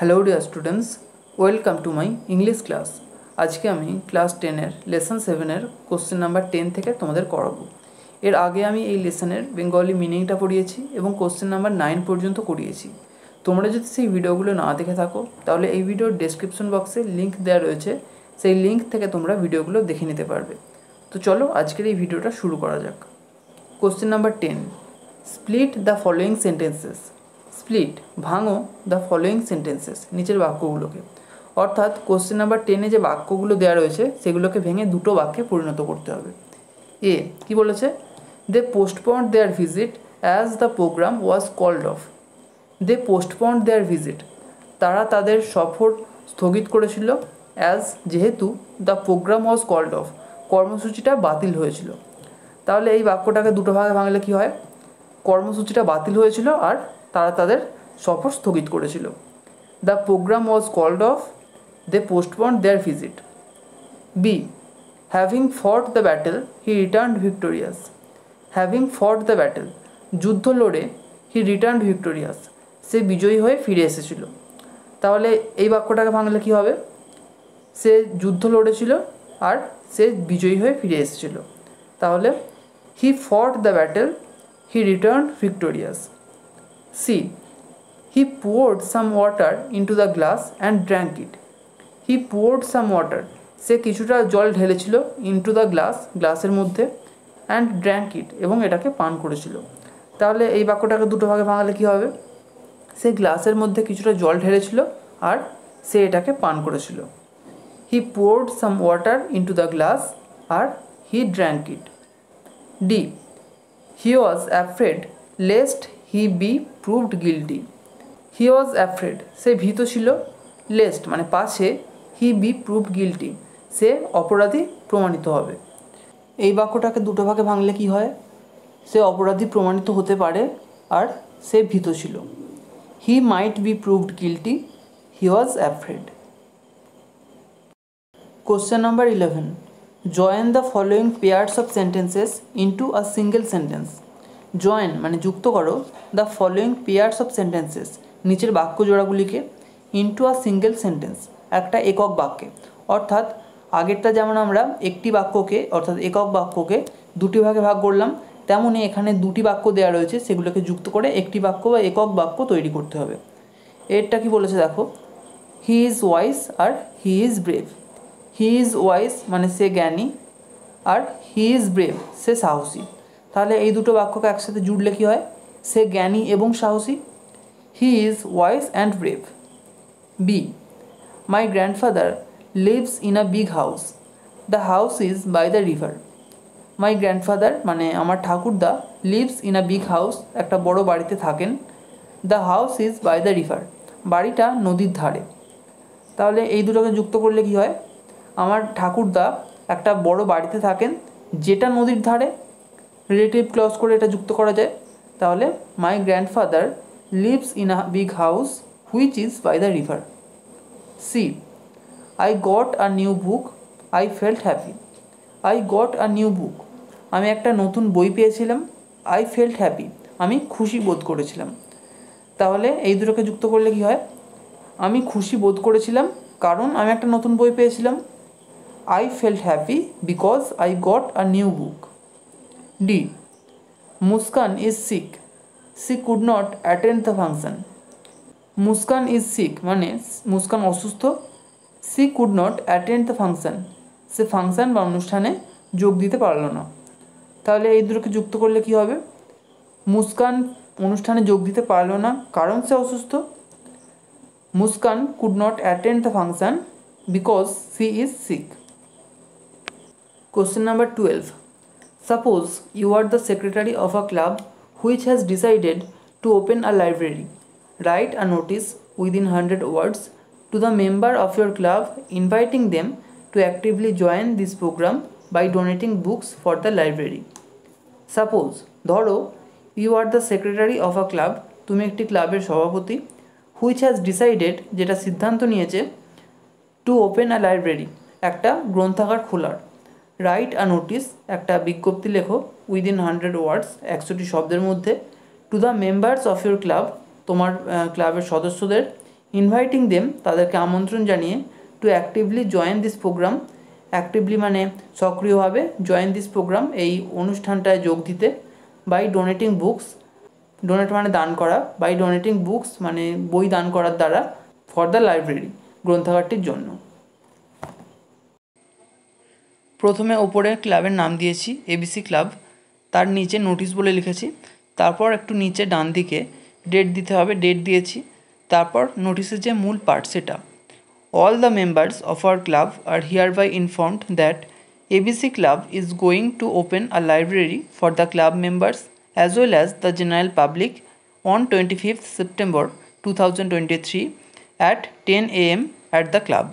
Hello dear students welcome to my English class আজকে আমি class টেনের লেসন সেভেনের কোশ্চেন নাম্বার টেন থেকে তোমাদের করাবো এর আগে আমি এই লেসনের বেঙ্গলি মিনিংটা পড়িয়েছি এবং কোশ্চেন নাম্বার নাইন পর্যন্ত করিয়েছি তোমরা যদি সেই ভিডিওগুলো না দেখে থাকো তাহলে এই ভিডিওর ডেসক্রিপশন বক্সে লিঙ্ক দেওয়া রয়েছে সেই লিঙ্ক থেকে তোমরা ভিডিওগুলো দেখে নিতে পারবে তো চলো আজকের এই ভিডিওটা শুরু করা যাক question number ten split the following sentences split ভাঙো দ্য ফলোয়িং সেন্টেন্সেস নিচের বাক্যগুলোকে অর্থাৎ কোশ্চেন নাম্বার টেনে যে বাক্যগুলো দেওয়া রয়েছে সেগুলোকে ভেঙে দুটো বাক্যে পরিণত করতে হবে এ কি বলেছে they postponed their visit as the programme was called off they postponed their visit তারা তাদের সফর স্থগিত করেছিল অ্যাজ যেহেতু the programme was called off কর্মসূচিটা বাতিল হয়েছিল তাহলে এই বাক্যটাকে দুটো ভাগে ভাঙলে কি হয় কর্মসূচিটা বাতিল হয়েছিল আর তারা তাদের সফর স্থগিত করেছিল the programme was called off they postpone their visit B having fought the battle he return victorious having fought the battle যুদ্ধ লড়ে হি রিটার্ন ভিক্টোরিয়াস সে বিজয়ী হয়ে ফিরে এসেছিল তাহলে এই বাক্যটাকে ভাঙলে কী হবে সে যুদ্ধ লড়েছিল আর সে বিজয়ী হয়ে ফিরে এসেছিল তাহলে he fought the battle he return victorious See, he poured some water into the glass and drank it. He poured some water. সে কিছুটা জল ঢেলেছিল ইন্টু দ্য গ্লাস গ্লাসের মধ্যে অ্যান্ড ড্র্যাঙ্ক ইট এবং এটাকে পান করেছিল তাহলে এই বাক্যটাকে দুটো ভাগে ভাঙালে কী হবে সে গ্লাসের মধ্যে কিছুটা জল ঢেলেছিল আর সে এটাকে পান করেছিল he poured some water into the glass আর he drank it D he was afraid lest he be proved guilty he was afraid সে ভীত ছিল লেস্ট মানে পাশে হি বি প্রুভ গিল্টি সে অপরাধী প্রমাণিত হবে এই বাক্যটাকে দুটো ভাগে ভাঙলে কি হয় সে অপরাধী প্রমাণিত হতে পারে আর সে ভীত ছিল he might be proved guilty he was afraid question number eleven join the following pairs of sentences into a single sentence join মানে যুক্ত করো the following pairs of sentences নিচের বাক্য জোড়াগুলিকে ইন্টু আ সিঙ্গেল সেন্টেন্স একটা একক বাক্যে অর্থাৎ আগেরটা যেমন আমরা একটি বাক্যকে অর্থাৎ একক বাক্যকে দুটি ভাগে ভাগ করলাম তেমনই এখানে দুটি বাক্য দেওয়া রয়েছে সেগুলোকে যুক্ত করে একটি বাক্য বা একক বাক্য তৈরি করতে হবে এরটা কি বলেছে দেখো হি ইজ ওয়াইস আর he is brave he is wise মানে সে জ্ঞানী আর হি ইজ ব্রেভ সে সাহসী তাহলে এই দুটো বাক্যকে একসাথে জুড়লে কী হয় সে জ্ঞানী এবং সাহসী he is wise and brave B my grandfather lives in a big house the house is by the river my grandfather মানে আমার ঠাকুরদা lives in a big house একটা বড় বাড়িতে থাকেন the house is by the river বাড়িটা নদীর ধারে তাহলে এই দুটোকে যুক্ত করলে কি হয় আমার ঠাকুরদা একটা বড় বাড়িতে থাকেন যেটা নদীর ধারে রিলেটিভ ক্লজ করে এটা যুক্ত করা যায় তাহলে my grandfather lives in a big house which is by the river C I got a new book I felt happy I got a new book আমি একটা নতুন বই পেয়েছিলাম আই ফেল্ট হ্যাপি আমি খুশি বোধ করেছিলাম তাহলে এই দুটোকে যুক্ত করলে কি হয় আমি খুশি বোধ করেছিলাম কারণ আমি একটা নতুন বই পেয়েছিলাম I felt happy because I got a new book D. Muskan is sick. She could not attend the function. Muskan is sick মানে মুসকান অসুস্থ she could not attend the function সে ফাংশন বা অনুষ্ঠানে যোগ দিতে পারল না তাহলে এই দুটোকে যুক্ত করলে কি হবে মুস্কান অনুষ্ঠানে যোগ দিতে পারল না কারণ সে অসুস্থ Muskan could not attend the function because she is sick question number twelve Suppose you are the secretary of a club which has decided to open a library. Write a notice within 100 words to the member of your club inviting them to actively join this program by donating books for the library. Suppose ধরো you are the secretary of a club তুমি একটি ক্লাবের সভাপতি which has decided যেটা সিদ্ধান্ত নিয়েছে two open a library একটা গ্রন্থাগার খোলার রাইট আ নোটিস একটা বিজ্ঞপ্তি লেখো উইদিন হান্ড্রেড ওয়ার্ডস একশোটি শব্দের মধ্যে to the members of your club তোমার ক্লাবের সদস্যদের ইনভাইটিং দেম তাদেরকে আমন্ত্রণ জানিয়ে to actively join this programme actively মানে সক্রিয়ভাবে জয়েন দিস প্রোগ্রাম এই অনুষ্ঠানটায় যোগ দিতে বাই ডোনেটিং বুকস ডোনেট মানে দান করা বাই ডোনেটিং বুকস মানে বই দান করার দ্বারা ফর দ্য লাইব্রেরি গ্রন্থাগারটির জন্য প্রথমে ওপরে ক্লাবের নাম দিয়েছি এবিসি ক্লাব তার নিচে নোটিশ বলে লিখেছি তারপর একটু নিচে ডান দিকে ডেট দিতে হবে ডেট দিয়েছি তারপর নোটিশের যে মূল পার্ট সেটা all the members of our club are hereby informed that ABC club is going to open a library for the club members as well as the general public on twenty fifth September two thousand twenty three at ten A M at the club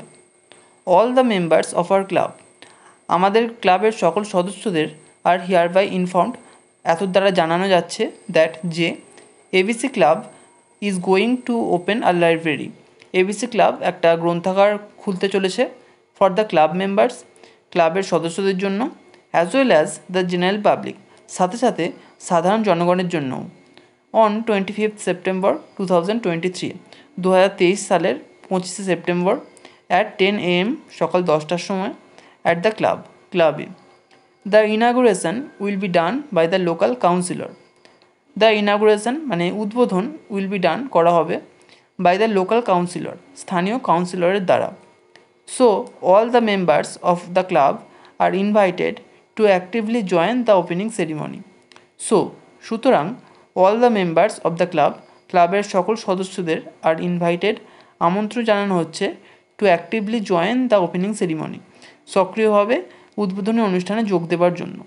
all the members of our club আমাদের ক্লাবের সকল সদস্যদের আর hereby informed এত দ্বারা জানানো যাচ্ছে that যে ABC club is going to open a library ABC club একটা গ্রন্থাগার খুলতে চলেছে ফর দ্য ক্লাব মেম্বার্স ক্লাবের সদস্যদের জন্য as well as the general public সাথে সাথে সাধারণ জনগণের জন্য on twenty fifth September two thousand twenty three দু হাজার তেইশ সালের পঁচিশে September at ten A M সকাল দশটার সময় at the club, club. The inauguration will be done by the local councillor. The inauguration মানে উদ্বোধন উইল বি ডান করা হবে বাই দ্য লোকাল কাউন্সিলর স্থানীয় কাউন্সিলরের দ্বারা so all the members of the club are invited to actively join the opening ceremony so সুতরাং all the members of the club ক্লাবের সকল সদস্যদের আর ইনভাইটেড আমন্ত্রণ জানানো হচ্ছে to actively join the opening ceremony সক্রিয়ভাবে উদ্বোধনী অনুষ্ঠানে যোগ দেবার জন্য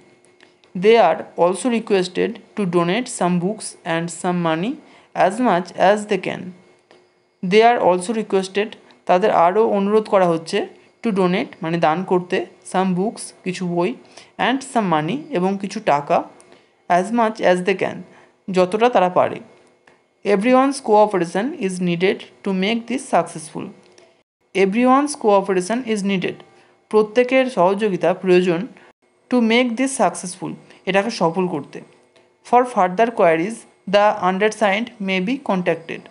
they are also requested to donate some books and some money as much as they can they are also requested তাদের আরও অনুরোধ করা হচ্ছে টু ডোনেট মানে দান করতে সাম বুকস কিছু বই অ্যান্ড সাম মানি এবং কিছু টাকা as much as they can যতটা তারা পারে everyone's cooperation is needed to make this successful everyone's cooperation is needed প্রত্যেকের সহযোগিতা প্রয়োজন টু মেক দিস সাকসেসফুল এটাকে সফল করতে for further queries the undersigned may be contacted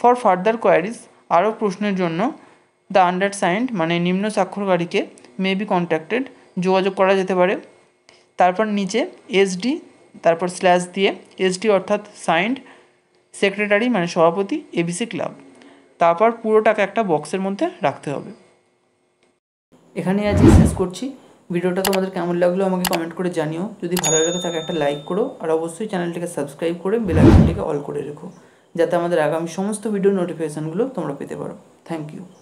for further queries আরও প্রশ্নের জন্য দ্য আন্ডারসাইন্ড মানে নিম্ন স্বাক্ষরকারীকে মে বি কন্ট্যাক্টেড যোগাযোগ করা যেতে পারে তারপর নিচে এসডি তারপর স্ল্যাশ দিয়ে এসডি অর্থাৎ সাইন্ড সেক্রেটারি মানে সভাপতি এবিসি ক্লাব তারপর পুরোটাকে একটা বক্সের মধ্যে রাখতে হবে এখানেই আজকে শেষ করছি ভিডিওটা তোমাদের কেমন লাগলো আমাকে কমেন্ট করে জানিও যদি ভালো লাগে তাকে একটা লাইক করো আর অবশ্যই চ্যানেলটিকে সাবস্ক্রাইব করে বেল আইকনটিকে অল করে রেখো যাতে আমাদের আগামী সমস্ত ভিডিও নোটিফিকেশানগুলো তোমরা পেতে পারো থ্যাংক ইউ